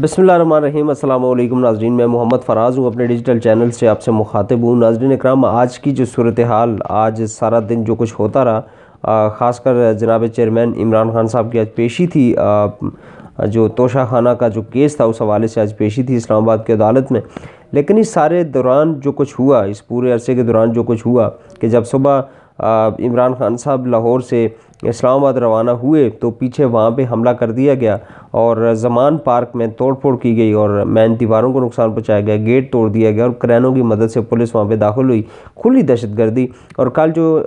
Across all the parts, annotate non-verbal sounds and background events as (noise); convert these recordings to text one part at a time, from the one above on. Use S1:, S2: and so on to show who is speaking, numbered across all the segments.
S1: बसमीम अल्लाम नाजरीन मैं मोहम्मद फ़राज़ हूँ अपने डिजिटल चैनल से आपसे मुखातिब हूँ नाजरीन कराम आज की जो सूरत हाल आज सारा दिन जो कुछ होता रहा ख़ासकर जनाब चेयरमैन इमरान खान साहब की आज पेशी थी आ, जो तोशा खाना का जो केस था उस हवाले से आज पेशी थी इस्लामाबाद की अदालत में लेकिन इस सारे दौरान जो कुछ हुआ इस पूरे अरसे के दौरान जो कुछ हुआ कि जब सुबह इमरान खान साहब लाहौर से इस्लामाबाद रवाना हुए तो पीछे वहाँ पे हमला कर दिया गया और जमान पार्क में तोड़फोड़ की गई और मैन दीवारों को नुकसान पहुँचाया गया गेट तोड़ दिया गया और क्रैनों की मदद से पुलिस वहाँ पर दाखिल हुई खुली दहशतगर्दी और कल जो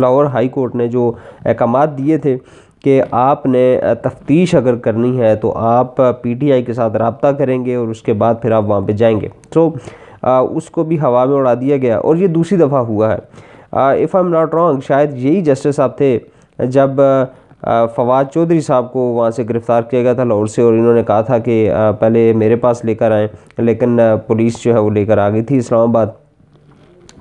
S1: लाहौर हाई कोर्ट ने जो अहकाम दिए थे कि आपने तफ्तीश अगर करनी है तो आप पीटीआई के साथ रबता करेंगे और उसके बाद फिर आप वहाँ पे जाएंगे तो आ, उसको भी हवा में उड़ा दिया गया और ये दूसरी दफ़ा हुआ है if I am not wrong शायद यही जस्टिस साहब थे जब फवाद चौधरी साहब को वहाँ से गिरफ़्तार किया गया था लाहौर से और इन्होंने कहा था कि पहले मेरे पास लेकर आएँ लेकिन पुलिस जो है वो लेकर आ गई थी इस्लामाबाद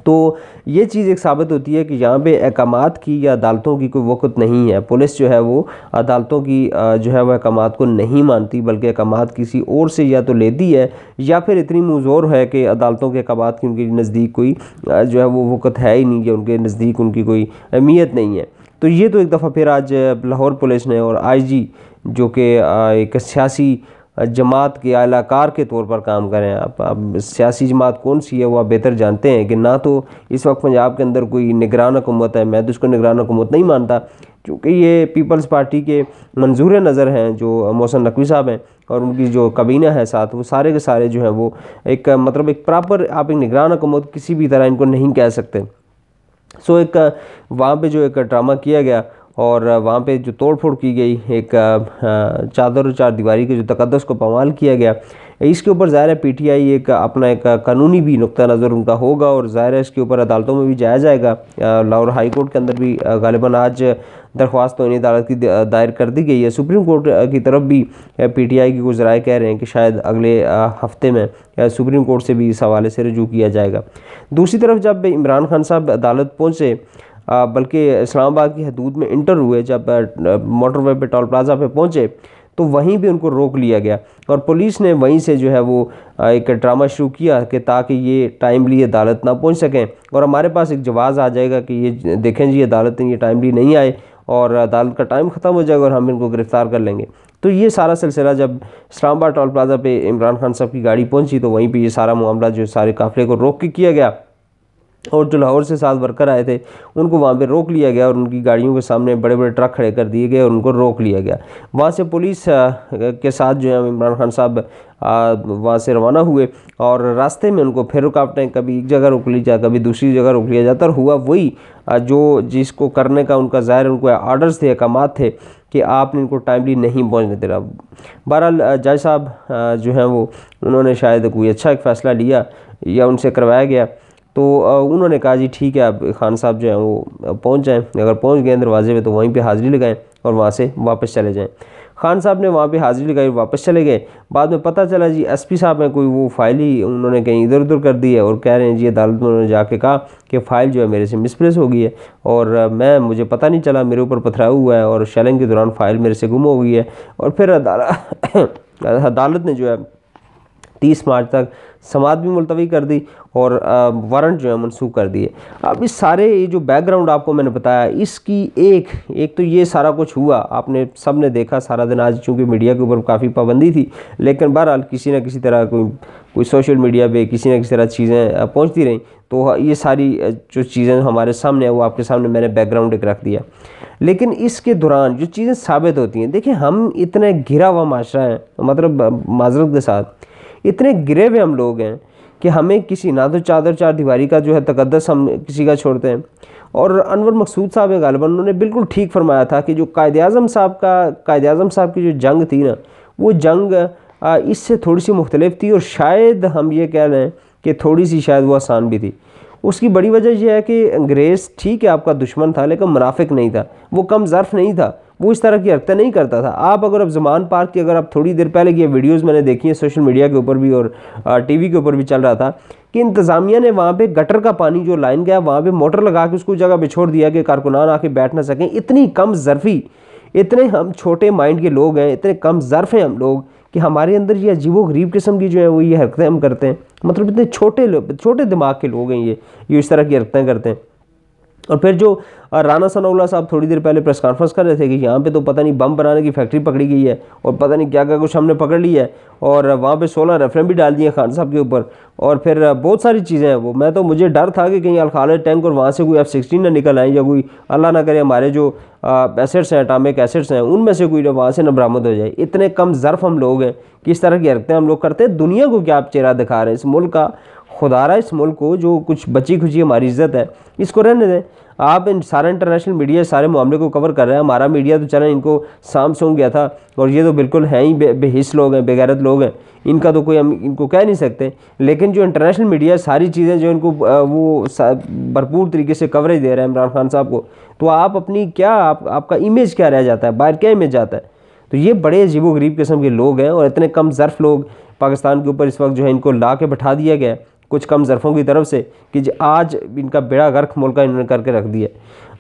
S1: तो ये चीज़ एक साबित होती है कि यहाँ पे अहकाम की या अदालतों की कोई वक़्त नहीं है पुलिस जो है वो अदालतों की जो है वह अहकाम को नहीं मानती बल्कि अहकाम किसी और से या तो लेती है या फिर इतनी मजोर है कि अदालतों के अहकाम की उनके नज़दीक कोई जो है वो वक़्त है ही नहीं या उनके नज़दीक उनकी कोई अहमियत नहीं है तो ये तो एक दफ़ा फिर आज लाहौर पुलिस ने और आईजी जो कि एक सियासी जमात के आलाकार के तौर पर काम करें आप अब सियासी जमात कौन सी है वो आप बेहतर जानते हैं कि ना तो इस वक्त पंजाब के अंदर कोई निगरान हुकूमत है मैं तो उसको निगरान हुकूमत नहीं मानता क्योंकि ये पीपल्स पार्टी के मंजूर नज़र हैं जो मोहसन नकवी साहब हैं और उनकी जो कबीना है साथ वो सारे के सारे जो हैं वो एक मतलब एक प्रॉपर आप एक निगरान हुकूमत किसी भी तरह इनको नहीं कह सकते सो एक वहाँ पे जो एक ड्रामा किया गया और वहाँ पे जो तोड़फोड़ की गई एक चादर चार दीवारी के जो तकदस को पमाल किया गया इसके ऊपर ज़ाहिर है पी टी आई एक अपना एक कानूनी भी नुक़ा नज़र उनका होगा और ज़ाहिर है इसके ऊपर अदालतों में भी जाया जाएगा लाहौर हाई कोर्ट के अंदर भी गालिबा आज दरख्वास्त तो अदालत की दायर कर दी गई है सुप्रीम कोर्ट की तरफ भी पी टी आई की कुछ राय कह रहे हैं कि शायद अगले हफ्ते में सुप्रीम कोर्ट से भी इस हवाले से रजू किया जाएगा दूसरी तरफ जब इमरान खान साहब अदालत पहुँचे बल्कि इस्लामाबाद की हदूद में इंटर हुए जब मोटरवे पे टोल प्लाजा पे पहुँचे तो वहीं भी उनको रोक लिया गया और पुलिस ने वहीं से जो है वो एक ड्रामा शुरू किया कि ताकि ये टाइमली अदालत ना पहुंच सकें और हमारे पास एक जवाज़ आ जाएगा कि ये देखें जी अदालत ने ये टाइमली नहीं आए और अदालत का टाइम ख़त्म हो जाएगा और हम इनको गिरफ़्तार कर लेंगे तो ये सारा सिलसिला जब इस्लामाबाद टोल प्लाज़ा पर इमरान खान साहब की गाड़ी पहुँची तो वहीं पर ये सारा मामला जो सारे काफ़िले को रोक के किया गया और जो लाहौर से सात वर्कर आए थे उनको वहाँ पे रोक लिया गया और उनकी गाड़ियों के सामने बड़े बड़े ट्रक खड़े कर दिए गए और उनको रोक लिया गया वहाँ से पुलिस के साथ जो है इमरान खान साहब वहाँ से रवाना हुए और रास्ते में उनको फिर रुकावटें कभी एक जगह रोक ली जाए कभी दूसरी जगह रोक लिया जाता और हुआ वही जो जिसको करने का उनका ज़ाहिर उनको आर्डर्स थे अहकाम थे कि आपने इनको टाइमली नहीं पहुँचने दे रहा बहरहाल जज साहब जो हैं वो उन्होंने शायद कोई अच्छा एक फ़ैसला लिया या उनसे करवाया गया तो उन्होंने कहा जी ठीक है आप खान साहब जो हैं वो पहुँच जाएँ अगर पहुँच गए दरवाजे में तो वहीं पर हाज़िरी लगाएं और वहाँ से वापस चले जाएँ खान साहब ने वहाँ पे हाज़िरी लगाई वापस चले गए बाद में पता चला जी एसपी साहब हैं कोई वो फाइल ही उन्होंने कहीं इधर उधर कर दी है और कह रहे हैं जी अदालत में उन्होंने जाके कहा कि फ़ाइल जो है मेरे से मिसप्लेस हो गई है और मैं मुझे पता नहीं चला मेरे ऊपर पथराव हुआ है और शैलिंग के दौरान फ़ाइल मेरे से गुम हो गई है और फिर (coughs) अदालत ने जो है तीस मार्च तक समाध भी मुलतवी कर दी और वारंट जो है मनसूख कर दिए अब इस सारे ये जो बैकग्राउंड आपको मैंने बताया इसकी एक एक तो ये सारा कुछ हुआ आपने सब ने देखा सारा दिन आज चूँकि मीडिया के ऊपर काफ़ी पाबंदी थी लेकिन बहरहाल किसी न किसी तरह कोई कोई सोशल मीडिया पे किसी न किसी तरह चीज़ें पहुँचती रहीं तो ये सारी जो चीज़ें हमारे सामने हैं वो आपके सामने मैंने बैकग्राउंड एक रख दिया लेकिन इसके दौरान जो चीज़ें साबित होती हैं देखिए हम इतने घिरा हुआ माशरा है मतलब माजरत के साथ इतने गिरे हुए हम लोग हैं कि हमें किसी ना तो चादर चार दीवारी का जो है तकदस हम किसी का छोड़ते हैं और अनवर मकसूद साहब है गालबा उन्होंने बिल्कुल ठीक फरमाया था कि जो कायद अजम साहब का कायद अजम साहब की जो जंग थी ना वो जंग इससे थोड़ी सी मुख्तलिफ थी और शायद हम ये कह लें कि थोड़ी सी शायद वो आसान भी थी उसकी बड़ी वजह यह है कि अंग्रेज़ ठीक है आपका दुश्मन था लेकिन मुनाफिक नहीं था वो कम ज़र्फ नहीं था वो इस तरह की हरकतें नहीं करता था आप अगर अब जमान पार्क की अगर आप थोड़ी देर पहले की वीडियोस मैंने देखी हैं सोशल मीडिया के ऊपर भी और टीवी के ऊपर भी चल रहा था कि इंतज़ामिया ने वहाँ पे गटर का पानी जो लाइन गया वहाँ पे मोटर लगा के उसको जगह बिछोड़ छोड़ दिया कि कारकुनान आके बैठ ना सकें इतनी कम ज़रफ़ी इतने हम छोटे माइंड के लोग हैं इतने कम ज़र्फ़ हैं हम लोग कि हमारे अंदर ये अजीबो गरीब किस्म की जो है वो ये हरकतें हम करते हैं मतलब इतने छोटे लोग छोटे दिमाग के लोग हैं ये ये इस तरह की हरकतें करते हैं और फिर जो राना सनाउल्ला साहब थोड़ी देर पहले प्रेस कॉन्फ्रेंस कर रहे थे कि यहाँ पे तो पता नहीं बम बनाने की फैक्ट्री पकड़ी गई है और पता नहीं क्या क्या कुछ हमने पकड़ लिया है और वहाँ पे सोलह रेफरेंस भी डाल दिए खान साहब के ऊपर और फिर बहुत सारी चीज़ें हैं वो मैं तो मुझे डर था कि कहीं अलखाल टैंक और वहाँ से कोई एफ सिक्सटीन ना निकल आए या कोई अल्लाह ना करे हमारे जो एसेट्स हैं अटामिक एसेट्स हैं उनमें से कोई वहाँ से ना बरामद हो जाए इतने कम ज़र्फ हम लोग हैं किस तरह की हरकतें हम लोग करते हैं दुनिया को क्या आप चेहरा दिखा रहे हैं इस मुल्क का खुदारा इस मुल्क को जो कुछ बची खुची हमारी इज्जत है इसको रहने दें आप इन सारा इंटरनेशनल मीडिया सारे मामले को कवर कर रहे हैं हमारा मीडिया तो चलें इनको साम सूंघ गया था और ये तो बिल्कुल हैं ही बे, बेहिस लोग हैं बेगैरत लोग हैं इनका तो कोई हम इनको कह नहीं सकते लेकिन जो इंटरनेशनल मीडिया सारी चीज़ें जो इनको वो भरपूर तरीके से कवरेज दे रहे हैं इमरान खान साहब को तो आप अपनी क्या आप, आपका इमेज क्या रह जाता है बाहर क्या इमेज जाता है तो ये बड़े अजीबो किस्म के लोग हैं और इतने कम ज़र्फ़ लोग पाकिस्तान के ऊपर इस वक्त जो है इनको ला के बैठा दिया गया है कुछ कम ज़रफ़ों की तरफ से कि आज इनका बेड़ा गर्क मुल्क इन्होंने करके रख दिया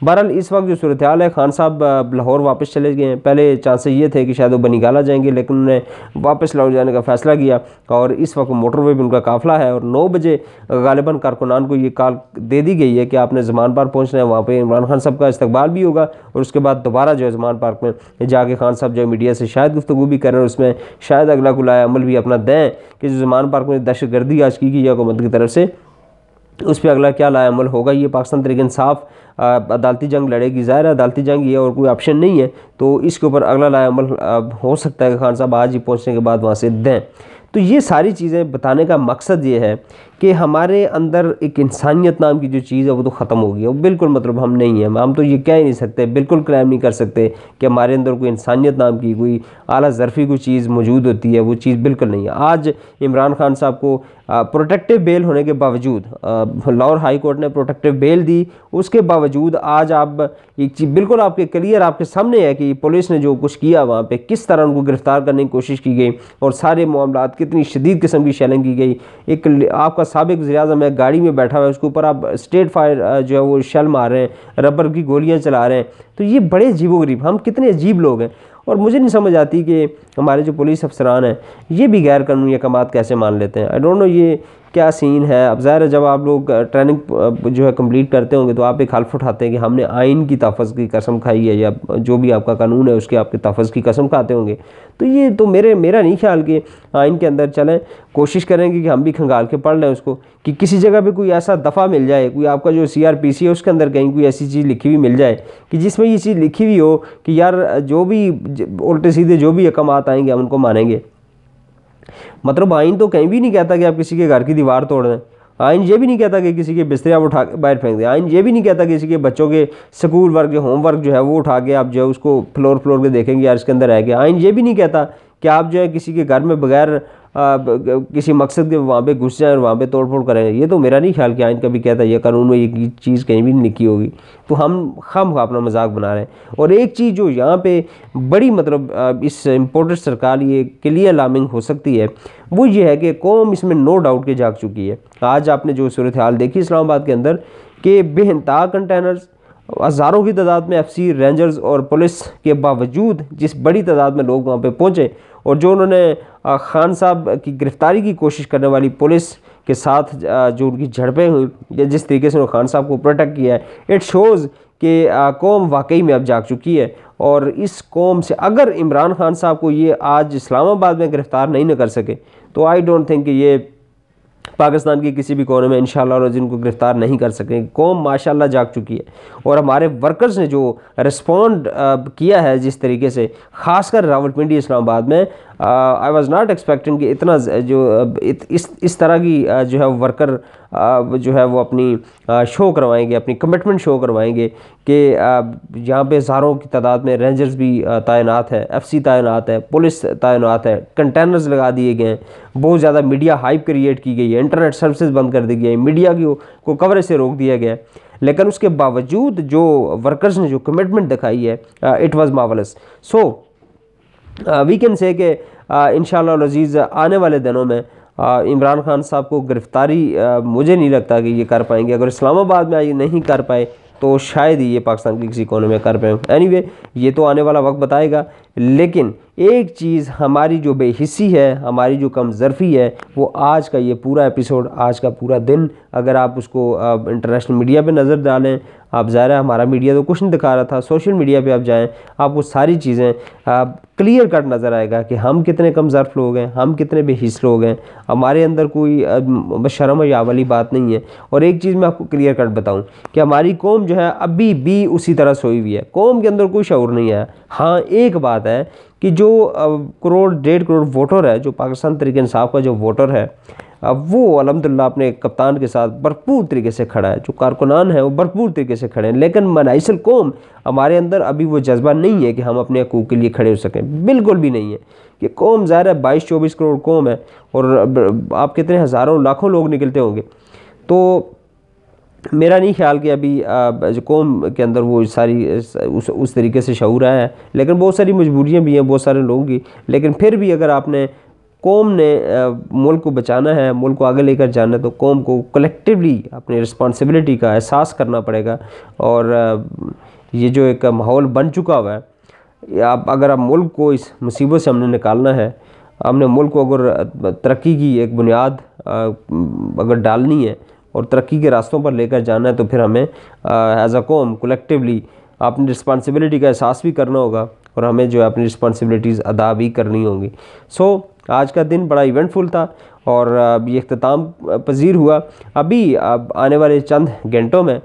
S1: बहरहाल इस वक्त जो सूरत हाल है खान साहब लाहौर वापस चले गए हैं पहले चांसेस ये थे कि शायद वो बनीगाला जाएंगे लेकिन उन्होंने वापस लाहौर जाने का फैसला किया और इस वक्त मोटरवे भी उनका काफिला है और नौ बजे गालिबा कारकुनान को ये काल दे दी गई है कि आपने जमान पार्क पहुँचना है वहाँ पर इमरान खान साहब का इस्तबाल भी होगा और उसके बाद दोबारा जो है जमान पार्क में जाके खान साहब जो है मीडिया से शायद गुफ्तु भी करें और उसमें शायद अगला गुलाया अमल भी अपना दें कि जो जमान पार्क में दहशत गर्दी आज की गई हुकूमत की तरफ से तो उस पर अगला क्या लायामल होगा ये पाकिस्तान तरीके इंसाफ अदालती जंग लड़ेगी ज़ाहिर अदालती जंग ये और कोई ऑप्शन नहीं है तो इसके ऊपर अगला लायामल हो सकता है कि खान साहब आज ही पहुँचने के बाद वहाँ से दें तो ये सारी चीज़ें बताने का मकसद ये है कि हमारे अंदर एक इंसानियत नाम की जो चीज़ है वो तो ख़त्म हो गई है बिल्कुल मतलब हम नहीं हैं हम तो ये कह ही नहीं सकते बिल्कुल क्लेम नहीं कर सकते कि हमारे अंदर कोई इंसानियत नाम की कोई आला ज़रफ़ी कोई चीज़ मौजूद होती है वो चीज़ बिल्कुल नहीं है आज इमरान खान साहब को प्रोटेक्टिव बेल होने के बावजूद लाहौर हाई कोर्ट ने प्रोटेक्टिव बेल दी उसके बावजूद आज आप एक चीज़ बिल्कुल आपके क्लियर आपके सामने है कि पुलिस ने जो कुछ किया वहाँ पे किस तरह उनको गिरफ़्तार करने की कोशिश की गई और सारे मामला कितनी शदीद किस्म की शैलिंग की गई एक आपका सबक वजी अजम है गाड़ी में बैठा हुआ है उसके ऊपर आप स्टेट फायर जो है वो शल मार रहे हैं रबर की गोलियाँ चला रहे हैं तो ये बड़े अजीबो गरीब हम कितने अजीब लोग हैं और मुझे नहीं समझ आती कि हमारे जो पुलिस अफसरान हैं ये भी गैर कानूनी अहकाम कैसे मान लेते हैं आई डोंट नो ये क्या सीन है अब ज़ाहिर है जब आप लोग ट्रेनिंग जो है कंप्लीट करते होंगे तो आप एक हल्फ उठाते हैं कि हमने आइन की तहफ़ की कसम खाई है या जो भी आपका कानून है उसके आपके तहफ़ की कसम खाते होंगे तो ये तो मेरे मेरा नहीं ख्याल कि आइन के अंदर चलें कोशिश करेंगे कि हम भी खंगाल के पढ़ लें उसको कि किसी जगह पर कोई ऐसा दफ़ा मिल जाए कोई आपका जो सी आर पी सी है उसके अंदर कहीं कोई ऐसी चीज़ लिखी हुई मिल जाए कि जिसमें ये चीज़ लिखी हुई हो कि यार जो भी उल्टे सीधे जो भी अकाम आएंगे हम उनको मानेंगे मतलब आइन तो कहीं भी नहीं कहता कि आप किसी के घर की दीवार तोड़ दें आइन ये भी नहीं कहता कि किसी के बिस्तरे आप उठा के बाहर फेंक दें आइन ये भी नहीं कहता किसी के बच्चों के स्कूल वर्क जो होमवर्क जो है वो उठा के आप जो है उसको फ्लोर फ्लोर के देखेंगे यार इसके अंदर रह गया आइन ये भी नहीं कहता कि आप जो है किसी के घर में बगैर किसी मकसद के वहाँ पे घुस जाएँ और वहाँ पे तोड़फोड़ करें ये तो मेरा नहीं ख्याल कि आइन कभी कहता है ये कानून में ये चीज़ कहीं भी नहीं होगी तो हम हम अपना मजाक बना रहे हैं और एक चीज़ जो यहाँ पे बड़ी मतलब इस इम्पोर्टेड सरकार ये क्लियर लामिंग अलार्मिंग हो सकती है वो ये है कि कौम इसमें नो डाउट के जाग चुकी है आज आपने जो सूरत हाल देखी इस्लामाबाद के अंदर कि बेहनता कंटेनर्स हज़ारों की तादाद में एफ सी रेंजर्स और पुलिस के बावजूद जिस बड़ी तादाद में लोग वहाँ पे पहुँचे और जो उन्होंने खान साहब की गिरफ़्तारी की कोशिश करने वाली पुलिस के साथ जो उनकी झड़पें हुई या जिस तरीके से उन्होंने खान साहब को प्रोटेक्ट किया है इट शोज़ कि कौम वाकई में अब जाग चुकी है और इस कौम से अगर इमरान खान साहब को ये आज इस्लामाबाद में गिरफ़्तार नहीं ना कर सके तो आई डोंट थिंक ये पाकिस्तान के किसी भी कोने में इन और जिनको गिरफ़्तार नहीं कर सकें कौम माशाल्लाह जाग चुकी है और हमारे वर्कर्स ने जो रिस्पॉन्ड किया है जिस तरीके से ख़ासकर रावलपिंडी इस्लामाबाद में आई वाज नॉट एक्सपेक्टिंग कि इतना जो इत, इस इस तरह की uh, जो है वर्कर uh, जो है वो अपनी शो uh, करवाएंगे अपनी कमिटमेंट शो करवाएंगे कि यहाँ पे हज़ारों की तादाद में रेंजर्स भी तैनात है एफसी तैनात है पुलिस तैनात है कंटेनर्स लगा दिए गए हैं बहुत ज़्यादा मीडिया हाइप क्रिएट की गई है इंटरनेट सर्विसेज बंद कर दी गई है मीडिया की को कवरेज से रोक दिया गया है लेकिन उसके बावजूद जो वर्कर्स ने जो कमिटमेंट दिखाई है it was marvellous so we can say कि इन शजीज़ आने वाले दिनों में इमरान खान साहब को गिरफ़्तारी मुझे नहीं लगता कि ये कर पाएंगे अगर इस्लामाबाद में आइए नहीं कर पाए तो शायद ही ये पाकिस्तान के किसी कोने में कर पाए एनी anyway, ये तो आने वाला वक्त बताएगा लेकिन एक चीज़ हमारी जो बेहिसी है हमारी जो कम है वो आज का ये पूरा एपिसोड आज का पूरा दिन अगर आप उसको आप इंटरनेशनल मीडिया पे नज़र डालें आप जा रहे हैं हमारा मीडिया तो कुछ नहीं दिखा रहा था सोशल मीडिया पे आप जाएं आपको सारी चीज़ें क्लियर कट नज़र आएगा कि हम कितने कम लोग हैं हम कितने बेहिस लोग हैं हमारे अंदर कोई शर्म या वाली बात नहीं है और एक चीज़ मैं आपको क्लियर कट बताऊँ कि हमारी कौम जो है अभी भी उसी तरह सोई हुई है कौम के अंदर कोई शौर नहीं है हाँ एक बात बात है कि जो करोड़ डेढ़ करोड़ वोटर है जो पाकिस्तान तरीके इंसाफ का जो वोटर है वो अलहमदिल्ला अपने कप्तान के साथ भरपूर तरीके से खड़ा है जो कारकुनान है वो भरपूर तरीके से खड़े हैं लेकिन मनाइसल कौम हमारे अंदर अभी वो जज्बा नहीं है कि हम अपने हकूक़ के लिए खड़े हो सकें बिल्कुल भी नहीं है कि कौम ज़ाहिर है बाईस चौबीस करोड़ कौम है और आप कितने हज़ारों लाखों लोग निकलते होंगे तो मेरा नहीं ख्याल कि अभी जो कौम के अंदर वो सारी उस उस तरीके से शूर आया है लेकिन बहुत सारी मजबूरियाँ भी हैं बहुत सारे लोगों की लेकिन फिर भी अगर आपने कौम ने मुल्क को बचाना है मुल्क को आगे लेकर जाना है तो कौम को कलेक्टिवली अपनी रिस्पॉन्सिबिलिटी का एहसास करना पड़ेगा और ये जो एक माहौल बन चुका हुआ है आप अगर आप मुल्क को इस मुसीबत से हमने निकालना है हमने मुल्क को अगर तरक्की की एक बुनियाद अगर डालनी है और तरक्की के रास्तों पर लेकर जाना है तो फिर हमें एज अ कॉम कलेक्टिवली अपनी रिस्पांसिबिलिटी का एहसास भी करना होगा और हमें जो है अपनी रिस्पांसिबिलिटीज़ अदा भी करनी होगी सो so, आज का दिन बड़ा इवेंटफुल था और ये अख्ताम पजीर हुआ अभी अब आने वाले चंद घंटों में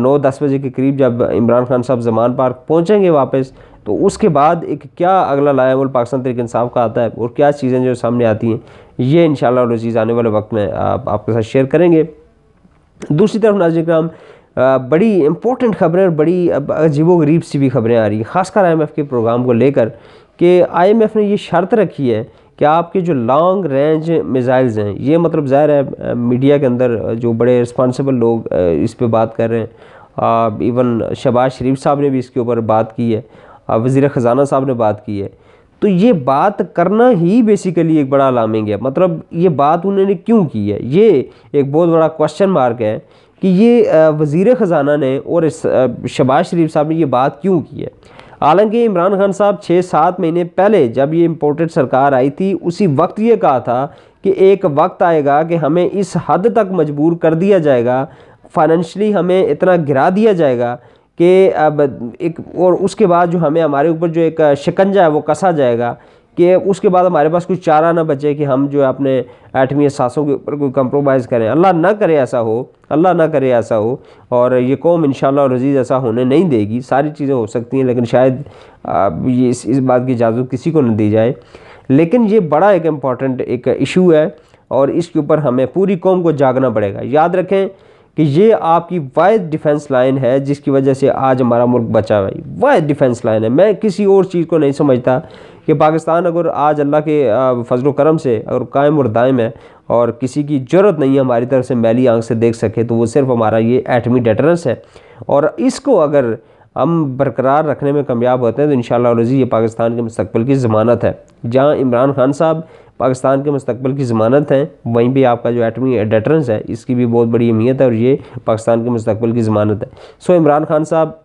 S1: नौ दस बजे के करीब जब इमरान खान साहब जमान पार्क पहुँचेंगे वापस तो उसके बाद एक क्या अगला लायामुल पाकिस्तान तरीके इंसाफ का आता है और क्या चीज़ें जो सामने आती हैं ये इन चीज़ आने वाले वक्त में आप, आपके साथ शेयर करेंगे दूसरी तरफ नाजिक राम बड़ी इंपॉर्टेंट खबरें और बड़ी अजीबो गरीब सी भी खबरें आ रही हैं खासकर आईएमएफ के प्रोग्राम को लेकर कि आईएमएफ ने ये शर्त रखी है कि आपके जो लॉन्ग रेंज मिज़ाइल्स हैं ये मतलब ज़ाहिर है मीडिया के अंदर जो बड़े रिस्पॉन्सिबल लोग इस पर बात कर रहे हैं इवन शबाज शरीफ साहब ने भी इसके ऊपर बात की है वज़ी ख़जाना साहब ने बात की है तो ये बात करना ही बेसिकली एक बड़ा अलार्मिंग है मतलब ये बात उन्होंने क्यों की है ये एक बहुत बड़ा क्वेश्चन मार्क है कि ये वज़ी ख़जाना ने और शबाज शरीफ साहब ने ये बात क्यों की है हालांकि इमरान खान साहब छः सात महीने पहले जब ये इम्पोर्टेड सरकार आई थी उसी वक्त ये कहा था कि एक वक्त आएगा कि हमें इस हद तक मजबूर कर दिया जाएगा फाइनेंशली हमें इतना गिरा दिया जाएगा कि अब एक और उसके बाद जो हमें हमारे ऊपर जो एक शिकंजा है वो कसा जाएगा कि उसके बाद हमारे पास कोई चारा ना बचे कि हम जो है अपने एटमी सासों के ऊपर कोई कंप्रोमाइज़ करें अल्लाह ना करे ऐसा हो अल्लाह ना करे ऐसा हो और ये कौम इन शजीज़ ऐसा होने नहीं देगी सारी चीज़ें हो सकती हैं लेकिन शायद ये इस, इस बात की इजाज़त किसी को न दी जाए लेकिन ये बड़ा एक इम्पॉर्टेंट एक इशू है और इसके ऊपर हमें पूरी कौम को जागना पड़ेगा याद रखें कि ये आपकी वाइड डिफेंस लाइन है जिसकी वजह से आज हमारा मुल्क बचा हुआ वाइड डिफेंस लाइन है मैं किसी और चीज़ को नहीं समझता कि पाकिस्तान अगर आज अल्लाह के फजल करम से अगर कायम और दायम है और किसी की ज़रूरत नहीं है हमारी तरफ से मैली आंख से देख सके तो वो सिर्फ हमारा ये एटमी डेटरेंस है और इसको अगर हम बरकरार रखने में कामयाब होते हैं तो इन शजी ये पाकिस्तान के मुस्तबिल की ज़मानत है जहाँ इमरान खान साहब पाकिस्तान के मुस्तबल की ज़मानत हैं वहीं भी आपका जो एटमी डेटरेंस है इसकी भी बहुत बड़ी अहमियत है और ये पाकिस्तान के मुस्तबल की ज़मानत है सो इमरान खान साहब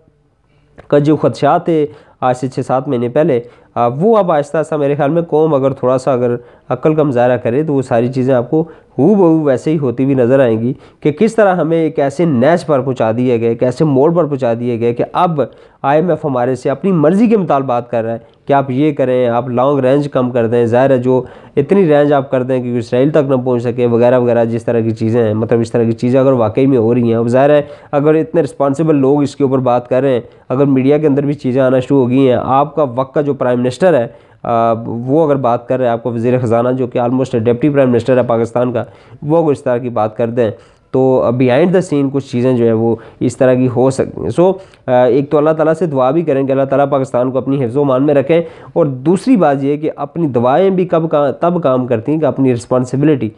S1: का जो खदशात थे आज से छः सात महीने पहले वो अब आहिस्ता आहिस्ता मेरे ख्याल में कौम अगर थोड़ा सा अगर अक्ल का मुजाहरा करे तो वो सारी चीज़ें आपको हु बहू वैसे ही होती हुई नज़र आएंगी कि किस तरह हमें एक ऐसे नैच पर पहुँचा दिए गए एक ऐसे मोड़ पर पहुँचा दिए गए कि अब आई एम एफ़ हमारे से अपनी मर्ज़ी के मुतालबात कर रहा है कि आप ये करें आप लॉन्ग रेंज कम कर दें ज़ाहिर है जो इतनी रेंज आप कर दें कि इसराइल तक ना पहुँच सके वगैरह वगैरह जिस तरह की चीज़ें हैं मतलब इस तरह की चीज़ें अगर वाकई में हो रही हैं अब ज़ाहिर है अगर इतने रिस्पॉन्सिबल लोग इसके ऊपर बात कर रहे हैं अगर मीडिया के अंदर भी चीज़ें आना शुरू हो गई हैं आपका वक्त का जो प्राइम प्राइम मिनिस्टर है आ, वो अगर बात कर रहे हैं आपको वज़ी ख़जाना जो कि आलमोस्ट डिप्टी प्राइम मिनिस्टर है पाकिस्तान का वो अगर इस तरह की बात कर दें तो बिहाइंड द सीन कुछ चीज़ें जो है वो इस तरह की हो सकती हैं सो एक तो अल्लाह ताला से दुआ भी करें कि अल्लाह ताला पाकिस्तान को अपनी हिफ्ज़ो मान में रखें और दूसरी बात यह कि अपनी दवाएं भी कब का तब काम करती हैं कि अपनी रिस्पॉन्सिबिलिटी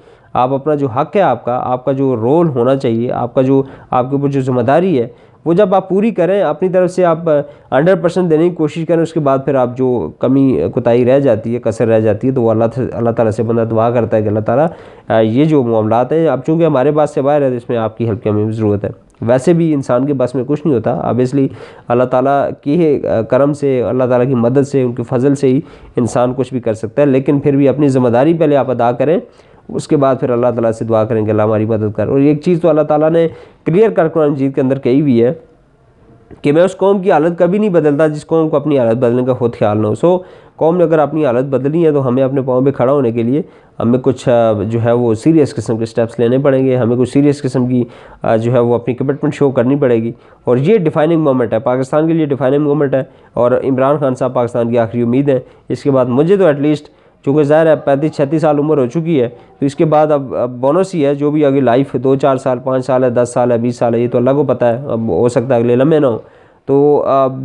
S1: आप अपना जो हक़ है आपका आपका जो रोल होना चाहिए आपका जो आपके ऊपर जो जिम्मेदारी है वो जब आप पूरी करें अपनी तरफ से आप हंड्रेड परसेंट देने की कोशिश करें उसके बाद फिर आप जो कमी कोताही रह जाती है कसर रह जाती है तो वो अल्लाह अल्लाह ताला से बंदा दुआ करता है कि अल्लाह ताला ये जो मामला है अब चूँकि हमारे पास से बाहर है तो इसमें आपकी हेल्प की हमें ज़रूरत है वैसे भी इंसान के बस में कुछ नहीं होता ऑबियसली अल्लाह ताला की करम से अल्लाह ताला की मदद से उनके फजल से ही इंसान कुछ भी कर सकता है लेकिन फिर भी अपनी ज़िम्मेदारी पहले आप अदा करें उसके बाद फिर अल्लाह ताला से दुआ करेंगे अल्लाह हमारी मदद कर और एक चीज़ तो अल्लाह ताला ने क्लियर कर कुरान जीत के अंदर कही हुई है कि मैं उस कौम की हालत कभी नहीं बदलता जिस कौम को अपनी हालत बदलने का खुद ख्याल ना हो सो कौम ने अगर अपनी हालत बदली है तो हमें अपने पाँव पर खड़ा होने के लिए हमें कुछ जो है वो सीरियस किस्म के स्टेप्स लेने पड़ेंगे हमें कुछ सीरियस किस्म की जो है वो अपनी कमिटमेंट शो करनी पड़ेगी और ये डिफाइनिंग मोमेंट है पाकिस्तान के लिए डिफाइनिंग मोमेंट है और इमरान खान साहब पाकिस्तान की आखिरी उम्मीद है इसके बाद मुझे तो एटलीस्ट चूँकि ज़ाहिर है पैंतीस छत्तीस साल उम्र हो चुकी है तो इसके बाद अब अब बोनस ही है जो भी अगली लाइफ दो चार साल पाँच साल है दस साल है बीस साल है ये तो अल्लाह को पता है अब हो सकता है अगले लम्बे ना हो तो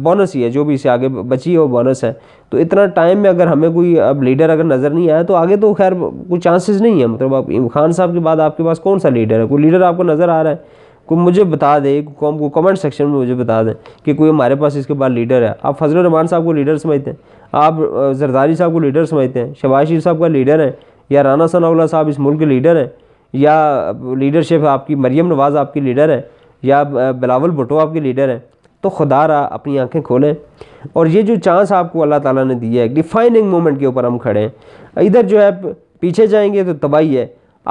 S1: बोनस ही है जो भी इसे आगे बची है वो बोनस है तो इतना टाइम में अगर हमें कोई अब लीडर अगर नज़र नहीं आया तो आगे तो खैर कोई चांसेस नहीं है मतलब आप खान साहब के बाद आपके पास कौन सा लीडर है कोई लीडर आपको नज़र आ रहा है को मुझे बता दें कॉम को कमेंट सेक्शन में मुझे बता दें कि कोई हमारे पास इसके बाद लीडर है आप फजल रहमान साहब को लीडर समझते हैं आप जरदारी साहब को लीडर समझते हैं शबाज शरीफ साहब का लीडर है या राना सना साहब इस मुल्क के लीडर हैं या लीडरशिप आपकी मरीम नवाज़ आपकी लीडर है या बिलावल भुटो आपके लीडर हैं तो खुदा रहा अपनी आंखें खोलें और ये जो चांस आपको अल्लाह ताला ने दिया है डिफाइनिंग मोमेंट के ऊपर हम खड़े हैं इधर जो है पीछे जाएंगे तो तबाही है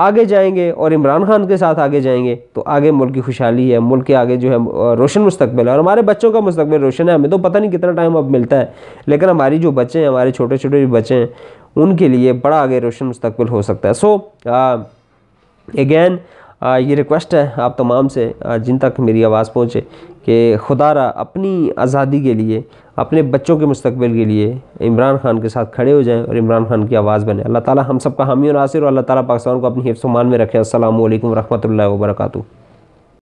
S1: आगे जाएंगे और इमरान खान के साथ आगे जाएंगे तो आगे मुल्क की खुशहाली है मुल्क के आगे जो है रोशन मुस्तबिल है और हमारे बच्चों का मुस्तबिल रोशन है हमें तो पता नहीं कितना टाइम अब मिलता है लेकिन हमारी जो बच्चे हैं हमारे छोटे छोटे जो बच्चे हैं उनके लिए बड़ा आगे रोशन मुस्तबिल हो सकता है सो अगैन ये रिक्वेस्ट है आप तमाम से जिन तक मेरी आवाज़ पहुँचे कि खुदा अपनी आज़ादी के लिए अपने बच्चों के मुस्तबिल के लिए इमरान खान के साथ खड़े हो जाएँ और इमरान खान की आवाज़ बने अल्लाह ताली हम सब का हामी और आसर और अल्लाह ताली पाकिस्तान को अपनी हिफ्समान में रखें असल वरहमल वर्का